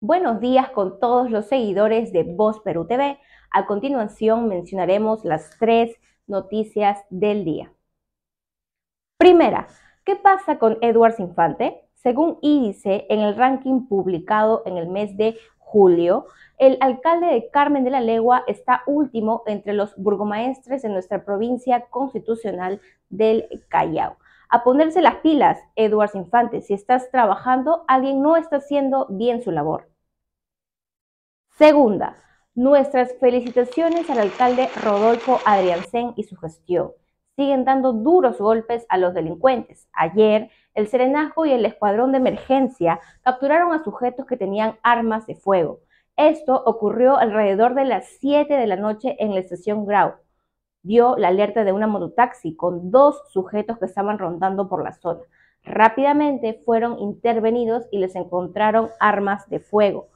Buenos días con todos los seguidores de Voz Perú TV. A continuación mencionaremos las tres noticias del día. Primera, ¿qué pasa con Edwards Infante? Según índice en el ranking publicado en el mes de julio, el alcalde de Carmen de la Legua está último entre los burgomaestres de nuestra provincia constitucional del Callao. A ponerse las pilas, Eduardo Infante, si estás trabajando, alguien no está haciendo bien su labor. Segunda, nuestras felicitaciones al alcalde Rodolfo Adriansen y su gestión siguen dando duros golpes a los delincuentes. Ayer, el Serenazgo y el Escuadrón de Emergencia capturaron a sujetos que tenían armas de fuego. Esto ocurrió alrededor de las 7 de la noche en la estación Grau. Dio la alerta de una mototaxi con dos sujetos que estaban rondando por la zona. Rápidamente fueron intervenidos y les encontraron armas de fuego.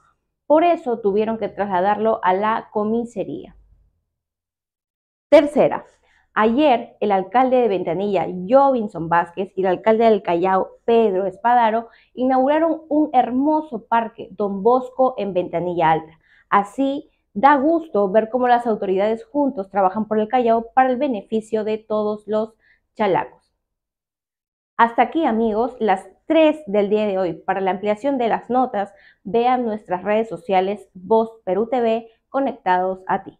Por eso tuvieron que trasladarlo a la comisaría. Tercera, Ayer, el alcalde de Ventanilla, Jovinson Vázquez, y el alcalde del Callao, Pedro Espadaro, inauguraron un hermoso parque, Don Bosco, en Ventanilla Alta. Así, da gusto ver cómo las autoridades juntos trabajan por el Callao para el beneficio de todos los chalacos. Hasta aquí, amigos, las 3 del día de hoy. Para la ampliación de las notas, vean nuestras redes sociales Voz Perú TV conectados a ti.